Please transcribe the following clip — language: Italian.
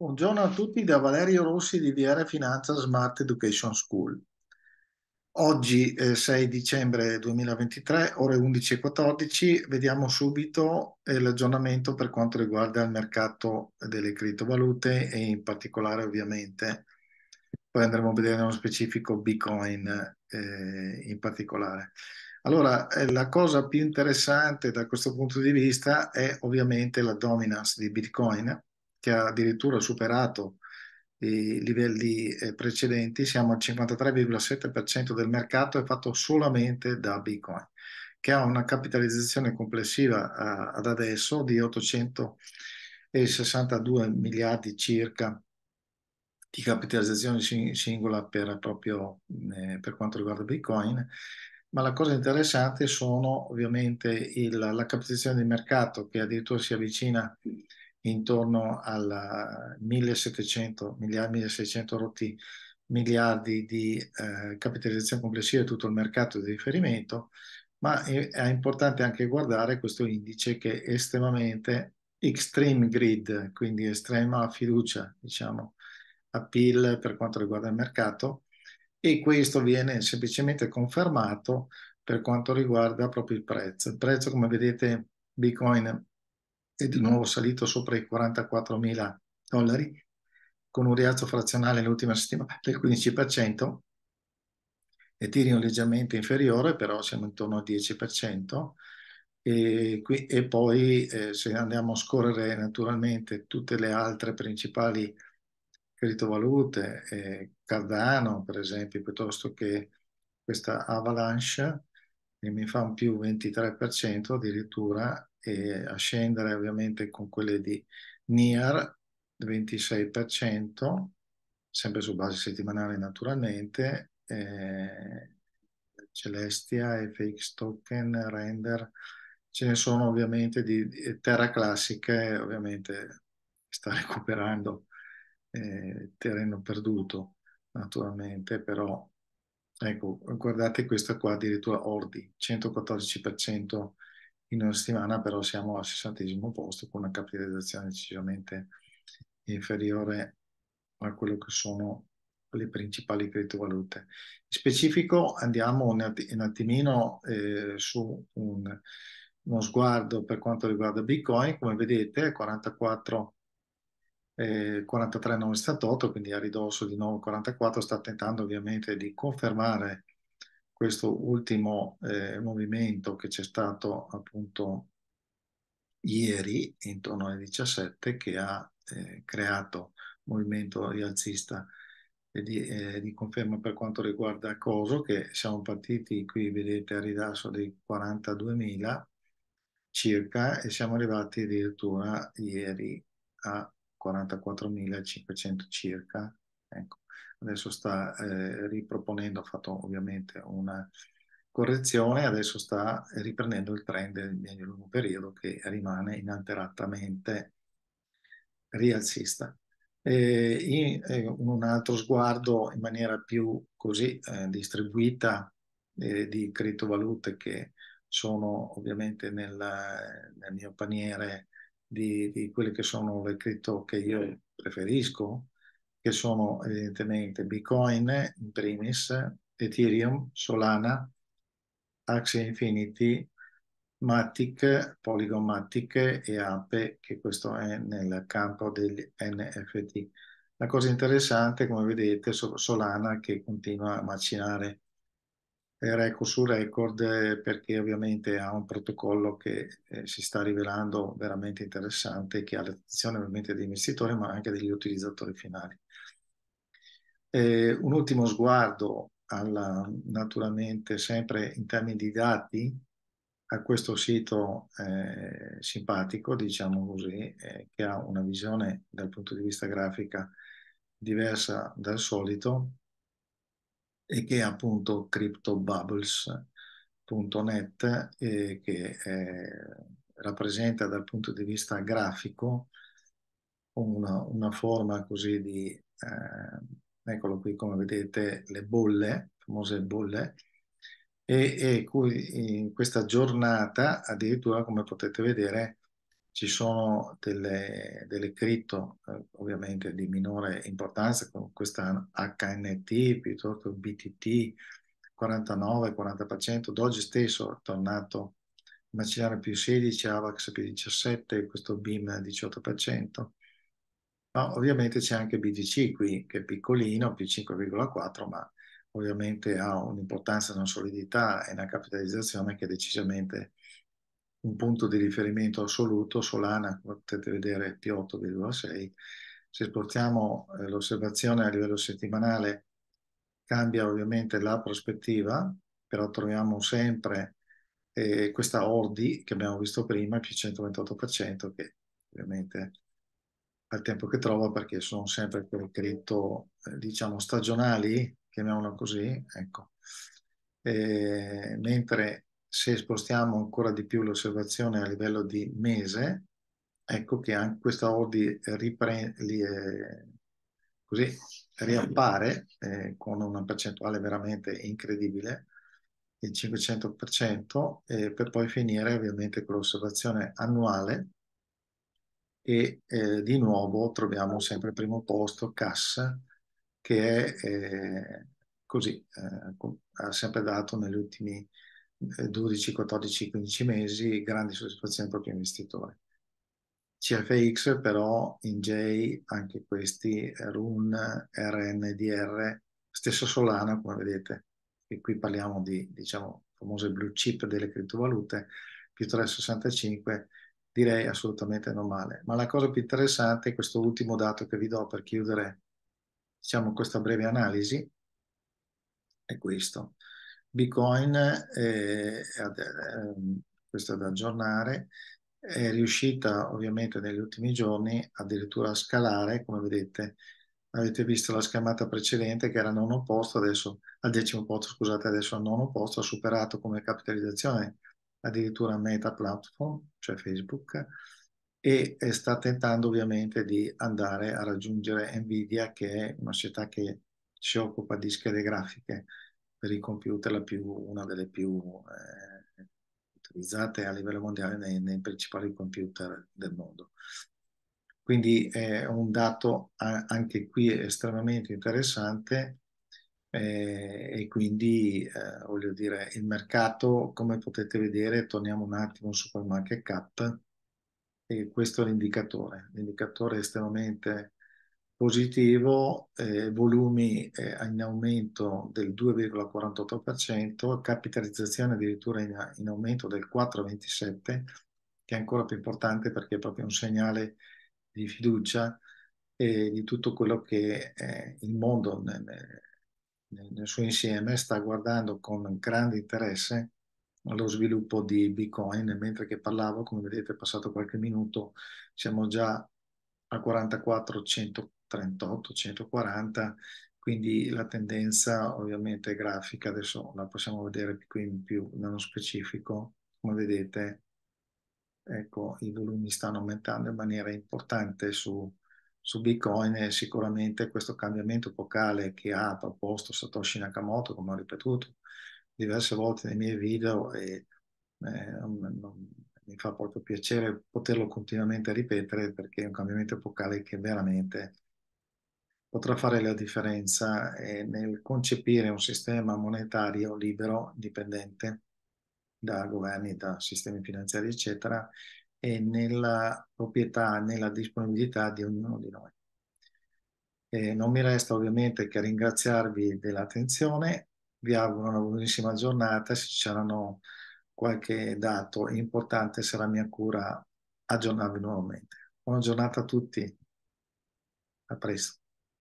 Buongiorno a tutti da Valerio Rossi di DR Finanza Smart Education School. Oggi, eh, 6 dicembre 2023, ore 11.14, vediamo subito eh, l'aggiornamento per quanto riguarda il mercato delle criptovalute e in particolare ovviamente, poi andremo a vedere nello specifico Bitcoin eh, in particolare. Allora, eh, la cosa più interessante da questo punto di vista è ovviamente la dominance di Bitcoin che ha addirittura superato i livelli eh, precedenti, siamo al 53,7% del mercato è fatto solamente da Bitcoin, che ha una capitalizzazione complessiva eh, ad adesso di 862 miliardi circa di capitalizzazione singola per, proprio, eh, per quanto riguarda Bitcoin, ma la cosa interessante sono ovviamente il, la capitalizzazione di mercato che addirittura si avvicina intorno al 1700 miliardi, 1600 rotti miliardi di eh, capitalizzazione complessiva di tutto il mercato di riferimento, ma è, è importante anche guardare questo indice che è estremamente extreme grid, quindi estrema fiducia, diciamo, appeal per quanto riguarda il mercato e questo viene semplicemente confermato per quanto riguarda proprio il prezzo. Il prezzo, come vedete, Bitcoin è di nuovo salito sopra i 44.000 dollari, con un rialzo frazionale l'ultima settimana del 15%, Ethereum leggermente inferiore, però siamo intorno al 10%, e, qui, e poi eh, se andiamo a scorrere naturalmente tutte le altre principali criptovalute, eh, Cardano per esempio, piuttosto che questa Avalanche, che mi fa un più 23% addirittura, e a scendere ovviamente con quelle di NIR 26%, sempre su base settimanale naturalmente, eh, Celestia, FX Token, Render, ce ne sono ovviamente di, di Terra Classica, ovviamente sta recuperando eh, terreno perduto naturalmente, però ecco, guardate questa qua addirittura Ordi, 114% in una settimana però siamo al 60 posto con una capitalizzazione decisamente inferiore a quello che sono le principali criptovalute. In specifico andiamo un, att- un attimino eh, su un, uno sguardo per quanto riguarda Bitcoin, come vedete 44 eh, 43,978, quindi a ridosso di nuovo 44, sta tentando ovviamente di confermare questo ultimo eh, movimento che c'è stato appunto ieri intorno alle 17 che ha eh, creato movimento rialzista e di, eh, di, conferma per quanto riguarda Coso che siamo partiti qui vedete a ridasso dei 42.000 circa e siamo arrivati addirittura ieri a 44.500 circa ecco adesso sta eh, riproponendo, ha fatto ovviamente una correzione, adesso sta riprendendo il trend del medio-lungo periodo che rimane inalteratamente rialzista. E in, eh, un altro sguardo in maniera più così eh, distribuita eh, di criptovalute che sono ovviamente nel, nel mio paniere di, di, quelle che sono le cripto che io preferisco, che sono evidentemente Bitcoin in primis, Ethereum, Solana, Axie Infinity, Matic, Polygon Matic e Ape, che questo è nel campo degli NFT. La cosa interessante, come vedete, è Solana che continua a macinare record su record perché ovviamente ha un protocollo che eh, si sta rivelando veramente interessante che ha l'attenzione ovviamente degli investitori ma anche degli utilizzatori finali. Eh, un ultimo sguardo, alla, naturalmente sempre in termini di dati, a questo sito eh, simpatico, diciamo così, eh, che ha una visione dal punto di vista grafica diversa dal solito e che è appunto cryptobubbles.net eh, che eh, rappresenta dal punto di vista grafico una, una forma così di eh, eccolo qui come vedete le bolle, famose bolle, e, e in questa giornata addirittura come potete vedere ci sono delle, delle cripto eh, ovviamente di minore importanza con questa HNT piuttosto che BTT 49-40%, d'oggi stesso è tornato Macinare più 16, AVAX più 17, questo BIM 18%, No, ovviamente c'è anche BGC qui, che è piccolino, più 5,4, ma ovviamente ha un'importanza, una solidità e una capitalizzazione che è decisamente un punto di riferimento assoluto. Solana, come potete vedere, è più 8,6. Se sportiamo eh, l'osservazione a livello settimanale, cambia ovviamente la prospettiva, però troviamo sempre eh, questa Ordi che abbiamo visto prima, più 128%, che ovviamente al tempo che trova perché sono sempre quelle cripto, eh, diciamo, stagionali, chiamiamolo così, ecco. E, mentre se spostiamo ancora di più l'osservazione a livello di mese, ecco che anche questa Audi ripre- eh, così, riappare eh, con una percentuale veramente incredibile, il 500%, eh, per poi finire ovviamente con l'osservazione annuale e eh, di nuovo troviamo sempre al primo posto Cass che è eh, così, eh, ha sempre dato negli ultimi 12, 14, 15 mesi grandi soddisfazioni ai propri investitori. CFX però in J anche questi RUN, RNDR, stesso Solana come vedete e qui parliamo di diciamo famose blue chip delle criptovalute più 365 direi assolutamente normale. Ma la cosa più interessante è questo ultimo dato che vi do per chiudere diciamo, questa breve analisi, è questo. Bitcoin, eh, eh, questo è da aggiornare, è riuscita ovviamente negli ultimi giorni addirittura a scalare, come vedete, avete visto la schermata precedente che era al nono posto, adesso al decimo posto, scusate, adesso al nono posto, ha superato come capitalizzazione addirittura Meta Platform, cioè Facebook, e sta tentando ovviamente di andare a raggiungere Nvidia, che è una società che si occupa di schede grafiche per i computer, più, una delle più eh, utilizzate a livello mondiale nei, nei, principali computer del mondo. Quindi è un dato anche qui estremamente interessante eh, e quindi eh, voglio dire il mercato come potete vedere torniamo un attimo su Supermarket Cap e questo è l'indicatore l'indicatore è estremamente positivo eh, volumi eh, in aumento del 2,48% capitalizzazione addirittura in, in aumento del 4,27% che è ancora più importante perché è proprio un segnale di fiducia eh, di tutto quello che il mondo nel, nel suo insieme sta guardando con grande interesse lo sviluppo di Bitcoin. Mentre che parlavo, come vedete, è passato qualche minuto, siamo già a 44, 138, 140, quindi la tendenza ovviamente è grafica, adesso la possiamo vedere qui in più nello specifico, come vedete, ecco, i volumi stanno aumentando in maniera importante su su Bitcoin è sicuramente questo cambiamento epocale che ha proposto Satoshi Nakamoto, come ho ripetuto diverse volte nei miei video, e eh, mi fa proprio piacere poterlo continuamente ripetere perché è un cambiamento epocale che veramente potrà fare la differenza eh, nel concepire un sistema monetario libero, indipendente da governi, da sistemi finanziari, eccetera, e nella proprietà, nella disponibilità di ognuno di noi. E non mi resta ovviamente che ringraziarvi dell'attenzione, vi auguro una buonissima giornata, se c'erano qualche dato importante sarà mia cura aggiornarvi nuovamente. Buona giornata a tutti, a presto.